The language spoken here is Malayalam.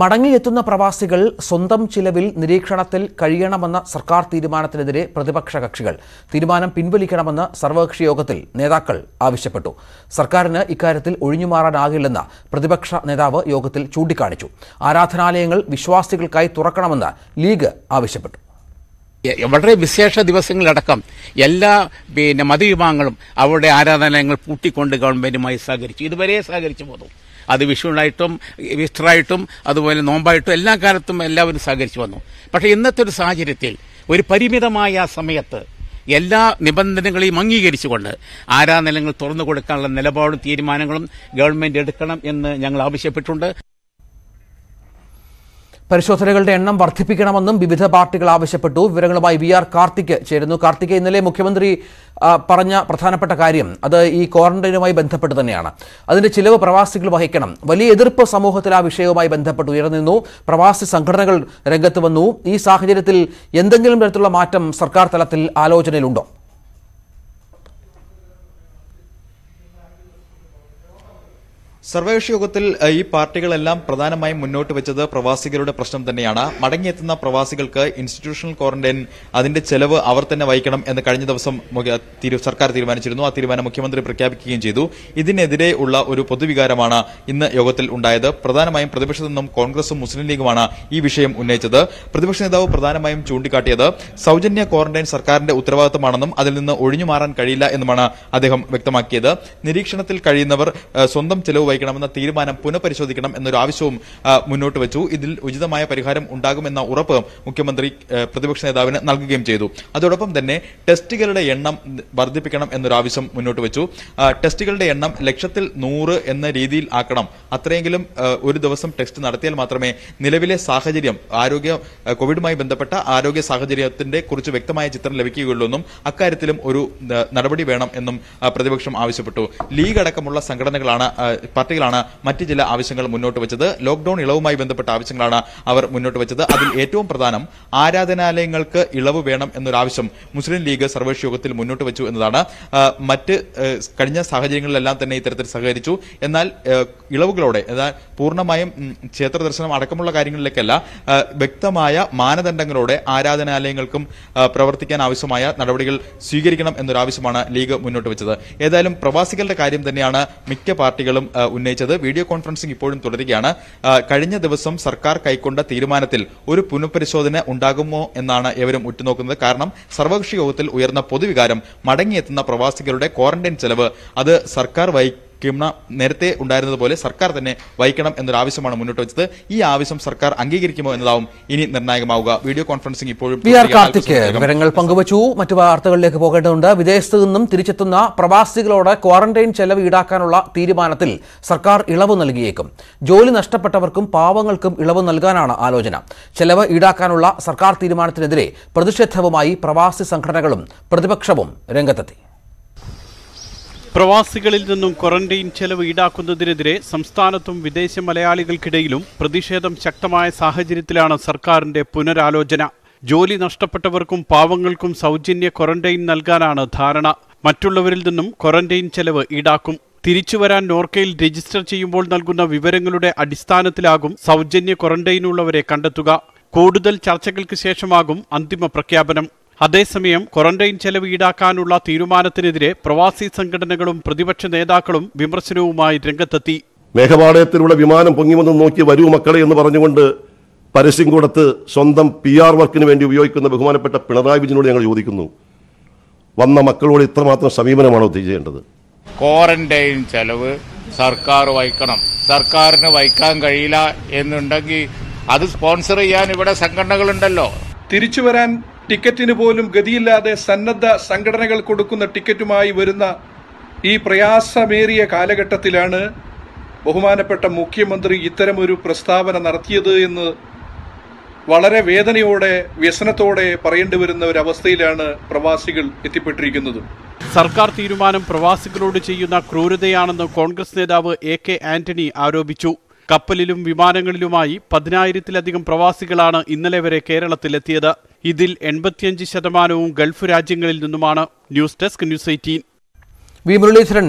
മടങ്ങിയെത്തുന്ന പ്രവാസികൾ സ്വന്തം ചിലവിൽ നിരീക്ഷണത്തിൽ കഴിയണമെന്ന സർക്കാർ തീരുമാനത്തിനെതിരെ പ്രതിപക്ഷ കക്ഷികൾ തീരുമാനം പിൻവലിക്കണമെന്ന് സർവകക്ഷി യോഗത്തിൽ നേതാക്കൾ ആവശ്യപ്പെട്ടു സർക്കാരിന് ഇക്കാര്യത്തിൽ ഒഴിഞ്ഞുമാറാനാകില്ലെന്ന് പ്രതിപക്ഷ നേതാവ് യോഗത്തിൽ ചൂണ്ടിക്കാണിച്ചു ആരാധനാലയങ്ങൾ വിശ്വാസികൾക്കായി തുറക്കണമെന്ന് ലീഗ് ആവശ്യപ്പെട്ടു വളരെ വിശേഷ ദിവസങ്ങളിലടക്കം എല്ലാ പിന്നെ മതവിഭാഗങ്ങളും അവരുടെ ആരാധനാലയങ്ങൾ പൂട്ടിക്കൊണ്ട് ഗവൺമെന്റുമായി സഹകരിച്ചു ഇതുവരെ സഹകരിച്ചു പോകും അത് വിഷുവിനായിട്ടും ഈസ്റ്ററായിട്ടും അതുപോലെ നോമ്പായിട്ടും എല്ലാ കാലത്തും എല്ലാവരും സഹകരിച്ചു വന്നു പക്ഷേ ഇന്നത്തെ ഒരു സാഹചര്യത്തിൽ ഒരു പരിമിതമായ സമയത്ത് എല്ലാ നിബന്ധനകളെയും അംഗീകരിച്ചുകൊണ്ട് ആരാധനങ്ങൾ തുറന്നു കൊടുക്കാനുള്ള നിലപാടും തീരുമാനങ്ങളും ഗവൺമെന്റ് എടുക്കണം എന്ന് ഞങ്ങൾ ആവശ്യപ്പെട്ടിട്ടുണ്ട് പരിശോധനകളുടെ എണ്ണം വർദ്ധിപ്പിക്കണമെന്നും വിവിധ പാർട്ടികൾ ആവശ്യപ്പെട്ടു വിവരങ്ങളുമായി വി ആർ കാർത്തിക് ചേരുന്നു കാർത്തിക് ഇന്നലെ മുഖ്യമന്ത്രി പറഞ്ഞ പ്രധാനപ്പെട്ട കാര്യം അത് ഈ ക്വാറന്റൈനുമായി ബന്ധപ്പെട്ട് തന്നെയാണ് അതിന്റെ ചിലവ് പ്രവാസികൾ വഹിക്കണം വലിയ എതിർപ്പ് സമൂഹത്തിൽ ആ വിഷയവുമായി ബന്ധപ്പെട്ട് ഉയർന്നിരുന്നു പ്രവാസി സംഘടനകൾ രംഗത്ത് വന്നു ഈ സാഹചര്യത്തിൽ എന്തെങ്കിലും തരത്തിലുള്ള മാറ്റം സർക്കാർ തലത്തിൽ ആലോചനയിലുണ്ടോ സർവകക്ഷി യോഗത്തിൽ ഈ പാർട്ടികളെല്ലാം പ്രധാനമായും മുന്നോട്ട് വെച്ചത് പ്രവാസികളുടെ പ്രശ്നം തന്നെയാണ് മടങ്ങിയെത്തുന്ന പ്രവാസികൾക്ക് ഇൻസ്റ്റിറ്റ്യൂഷണൽ ക്വാറന്റൈൻ അതിന്റെ ചെലവ് അവർ തന്നെ വഹിക്കണം എന്ന് കഴിഞ്ഞ ദിവസം സർക്കാർ തീരുമാനിച്ചിരുന്നു ആ തീരുമാനം മുഖ്യമന്ത്രി പ്രഖ്യാപിക്കുകയും ചെയ്തു ഇതിനെതിരെ ഉള്ള ഒരു പൊതുവികാരമാണ് ഇന്ന് യോഗത്തിൽ ഉണ്ടായത് പ്രധാനമായും പ്രതിപക്ഷത്തു നിന്നും കോൺഗ്രസും മുസ്ലിം ലീഗുമാണ് ഈ വിഷയം ഉന്നയിച്ചത് പ്രതിപക്ഷ നേതാവ് പ്രധാനമായും ചൂണ്ടിക്കാട്ടിയത് സൌജന്യ ക്വാറന്റൈൻ സർക്കാരിന്റെ ഉത്തരവാദിത്തമാണെന്നും അതിൽ നിന്ന് ഒഴിഞ്ഞു മാറാൻ കഴിയില്ല എന്നുമാണ് അദ്ദേഹം വ്യക്തമാക്കിയത് നിരീക്ഷണത്തിൽ കഴിയുന്നവർ സ്വന്തം ചെലവ് വഹിക്കണമെന്ന തീരുമാനം പുനഃപരിശോധിക്കണം എന്നൊരു ആവശ്യവും മുന്നോട്ട് വെച്ചു ഇതിൽ ഉചിതമായ പരിഹാരം ഉണ്ടാകുമെന്ന ഉറപ്പ് മുഖ്യമന്ത്രി പ്രതിപക്ഷ നേതാവിന് നൽകുകയും ചെയ്തു അതോടൊപ്പം തന്നെ ടെസ്റ്റുകളുടെ എണ്ണം വർദ്ധിപ്പിക്കണം എന്നൊരു ആവശ്യം മുന്നോട്ട് വെച്ചു ടെസ്റ്റുകളുടെ എണ്ണം ലക്ഷത്തിൽ നൂറ് എന്ന രീതിയിൽ ആക്കണം അത്രയെങ്കിലും ഒരു ദിവസം ടെസ്റ്റ് നടത്തിയാൽ മാത്രമേ നിലവിലെ സാഹചര്യം ആരോഗ്യ കോവിഡുമായി ബന്ധപ്പെട്ട ആരോഗ്യ സാഹചര്യത്തിന്റെ കുറിച്ച് വ്യക്തമായ ചിത്രം ലഭിക്കുകയുള്ളൂ എന്നും അക്കാര്യത്തിലും ഒരു നടപടി വേണം എന്നും പ്രതിപക്ഷം ആവശ്യപ്പെട്ടു ലീഗ് അടക്കമുള്ള സംഘടനകളാണ് പാർട്ടികളാണ് മറ്റ് ചില ആവശ്യങ്ങൾ മുന്നോട്ട് വെച്ചത് ലോക്ഡൌൺ ഇളവുമായി ബന്ധപ്പെട്ട ആവശ്യങ്ങളാണ് അവർ മുന്നോട്ട് വെച്ചത് അതിൽ ഏറ്റവും പ്രധാനം ആരാധനാലയങ്ങൾക്ക് ഇളവ് വേണം എന്നൊരാവശ്യം മുസ്ലിം ലീഗ് സർവകക്ഷി യോഗത്തിൽ മുന്നോട്ട് വെച്ചു എന്നതാണ് മറ്റ് കഴിഞ്ഞ സാഹചര്യങ്ങളിലെല്ലാം തന്നെ ഇത്തരത്തിൽ സഹകരിച്ചു എന്നാൽ ഇളവുകളോടെ പൂർണ്ണമായും ക്ഷേത്ര ദർശനം അടക്കമുള്ള കാര്യങ്ങളിലേക്കല്ല വ്യക്തമായ മാനദണ്ഡങ്ങളോടെ ആരാധനാലയങ്ങൾക്കും പ്രവർത്തിക്കാൻ ആവശ്യമായ നടപടികൾ സ്വീകരിക്കണം എന്നൊരാവശ്യമാണ് ലീഗ് മുന്നോട്ട് വെച്ചത് ഏതായാലും പ്രവാസികളുടെ കാര്യം തന്നെയാണ് മിക്ക പാർട്ടികളും ഉന്നയിച്ചത് വീഡിയോ കോൺഫറൻസിംഗ് ഇപ്പോഴും തുടരുകയാണ് കഴിഞ്ഞ ദിവസം സർക്കാർ കൈക്കൊണ്ട തീരുമാനത്തിൽ ഒരു പുനഃപരിശോധന ഉണ്ടാകുമോ എന്നാണ് ഏവരും ഉറ്റുനോക്കുന്നത് കാരണം സർവകക്ഷി യോഗത്തിൽ ഉയർന്ന പൊതുവികാരം മടങ്ങിയെത്തുന്ന പ്രവാസികളുടെ ക്വാറന്റൈൻ ചെലവ് അത് സർക്കാർ വഹിക്കും കിംണ നേരത്തെ ഉണ്ടായിരുന്നത് പോലെ സർക്കാർ തന്നെ വഹിക്കണം എന്നൊരു ആവശ്യമാണ് മുന്നോട്ട് വെച്ചത് ഈ ആവശ്യം സർക്കാർ അംഗീകരിക്കുമോ എന്നതാവും ഇനി നിർണായകമാവുക വീഡിയോ കോൺഫറൻസിംഗ് ഇപ്പോഴും കാർത്തിക് പങ്കുവച്ചു മറ്റു വാർത്തകളിലേക്ക് പോകേണ്ടതുണ്ട് വിദേശത്ത് നിന്നും തിരിച്ചെത്തുന്ന പ്രവാസികളോട് ക്വാറന്റൈൻ ചെലവ് ഈടാക്കാനുള്ള തീരുമാനത്തിൽ സർക്കാർ ഇളവ് നൽകിയേക്കും ജോലി നഷ്ടപ്പെട്ടവർക്കും പാവങ്ങൾക്കും ഇളവ് നൽകാനാണ് ആലോചന ചെലവ് ഈടാക്കാനുള്ള സർക്കാർ തീരുമാനത്തിനെതിരെ പ്രതിഷേധവുമായി പ്രവാസി സംഘടനകളും പ്രതിപക്ഷവും രംഗത്തെത്തി പ്രവാസികളിൽ നിന്നും ക്വാറന്റൈൻ ചെലവ് ഈടാക്കുന്നതിനെതിരെ സംസ്ഥാനത്തും വിദേശ മലയാളികൾക്കിടയിലും പ്രതിഷേധം ശക്തമായ സാഹചര്യത്തിലാണ് സർക്കാരിന്റെ പുനരാലോചന ജോലി നഷ്ടപ്പെട്ടവർക്കും പാവങ്ങൾക്കും സൗജന്യ ക്വാറന്റൈൻ നൽകാനാണ് ധാരണ മറ്റുള്ളവരിൽ നിന്നും ക്വാറന്റൈൻ ചെലവ് ഈടാക്കും തിരിച്ചുവരാൻ നോർക്കയിൽ രജിസ്റ്റർ ചെയ്യുമ്പോൾ നൽകുന്ന വിവരങ്ങളുടെ അടിസ്ഥാനത്തിലാകും സൗജന്യ ക്വാറന്റൈനുള്ളവരെ കണ്ടെത്തുക കൂടുതൽ ചർച്ചകൾക്ക് ശേഷമാകും അന്തിമ പ്രഖ്യാപനം അതേസമയം ക്വാറന്റൈൻ ചെലവ് ഈടാക്കാനുള്ള തീരുമാനത്തിനെതിരെ പ്രവാസി സംഘടനകളും പ്രതിപക്ഷ നേതാക്കളും വിമർശനവുമായി രംഗത്തെത്തി മേഘപാളയത്തിലുള്ള വിമാനം വന്ന് നോക്കി വരൂ മക്കളെ എന്ന് പറഞ്ഞുകൊണ്ട് പരസ്യം കൊടുത്ത് സ്വന്തം പി ആർ വർക്കിന് വേണ്ടി ഉപയോഗിക്കുന്ന ബഹുമാനപ്പെട്ട പിണറായി വിജയനോട് ഞങ്ങൾ ചോദിക്കുന്നു വന്ന മക്കളോട് ഇത്രമാത്രം സമീപനമാണോ ചെയ്യേണ്ടത് ക്വാറന്റൈൻ ചെലവ് സർക്കാർ വഹിക്കണം സർക്കാരിന് വഹിക്കാൻ കഴിയില്ല എന്നുണ്ടെങ്കിൽ അത് സ്പോൺസർ ചെയ്യാൻ ഇവിടെ സംഘടനകളുണ്ടല്ലോ തിരിച്ചു വരാൻ ടിക്കറ്റിന് പോലും ഗതിയില്ലാതെ സന്നദ്ധ സംഘടനകൾ കൊടുക്കുന്ന ടിക്കറ്റുമായി വരുന്ന ഈ പ്രയാസമേറിയ കാലഘട്ടത്തിലാണ് ബഹുമാനപ്പെട്ട മുഖ്യമന്ത്രി ഇത്തരമൊരു പ്രസ്താവന നടത്തിയത് എന്ന് വളരെ വേദനയോടെ വ്യസനത്തോടെ പറയേണ്ടി വരുന്ന ഒരവസ്ഥയിലാണ് പ്രവാസികൾ എത്തിപ്പെട്ടിരിക്കുന്നത് സർക്കാർ തീരുമാനം പ്രവാസികളോട് ചെയ്യുന്ന ക്രൂരതയാണെന്ന് കോൺഗ്രസ് നേതാവ് എ കെ ആന്റണി ആരോപിച്ചു കപ്പലിലും വിമാനങ്ങളിലുമായി പതിനായിരത്തിലധികം പ്രവാസികളാണ് ഇന്നലെ വരെ കേരളത്തിലെത്തിയത് ഇതിൽ എൺപത്തിയഞ്ച് ശതമാനവും ഗൾഫ് രാജ്യങ്ങളിൽ നിന്നുമാണ് news desk news eighteen V Muraleedharan